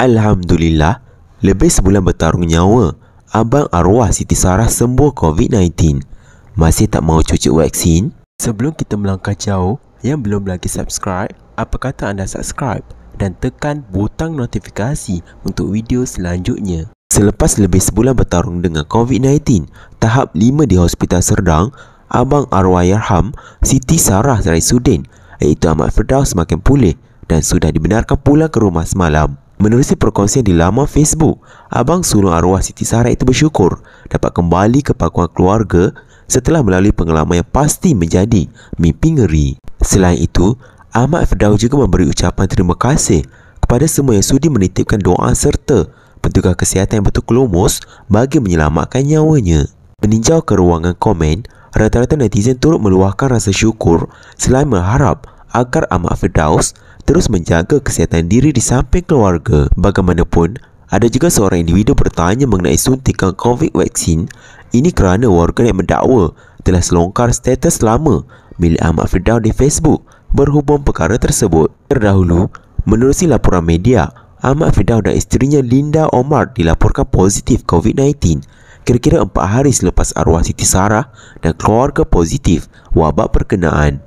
Alhamdulillah, lebih sebulan bertarung nyawa, Abang Arwah Siti Sarah sembuh COVID-19. Masih tak mau cuci vaksin? Sebelum kita melangkah jauh, yang belum lagi subscribe, apa kata anda subscribe dan tekan butang notifikasi untuk video selanjutnya. Selepas lebih sebulan bertarung dengan COVID-19, tahap 5 di Hospital Serdang, Abang Arwah Yarham, Siti Sarah dari Sudin, iaitu Ahmad Firdaus semakin pulih dan sudah dibenarkan pula ke rumah semalam. Menerusi perkongsian di laman Facebook, Abang Sulung Arwah Siti Sarah itu bersyukur dapat kembali ke pakuan keluarga setelah melalui pengalaman yang pasti menjadi mimpi ngeri. Selain itu, Ahmad Fedau juga memberi ucapan terima kasih kepada semua yang sudi menitipkan doa serta petugas kesihatan yang betul kelumus bagi menyelamatkan nyawanya. Meninjau ke ruangan komen, rata-rata netizen turut meluahkan rasa syukur selain mengharap agar Ahmad Firdaus terus menjaga kesihatan diri di samping keluarga. Bagaimanapun, ada juga seorang individu bertanya mengenai suntikan COVID vaksin. Ini kerana warga yang mendakwa telah selongkar status lama milik Ahmad Firdaus di Facebook berhubung perkara tersebut. Terdahulu, menerusi laporan media, Ahmad Firdaus dan isterinya Linda Omar dilaporkan positif COVID-19 kira-kira 4 hari selepas arwah Siti Sarah dan keluarga positif wabak perkenaan.